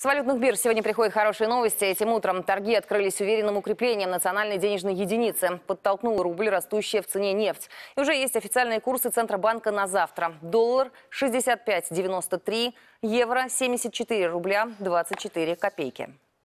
С валютных бирж сегодня приходят хорошие новости. Этим утром торги открылись уверенным укреплением национальной денежной единицы. Подтолкнул рубль, растущая в цене нефть. И уже есть официальные курсы Центробанка на завтра. Доллар 65,93, евро 74 рубля 24 копейки.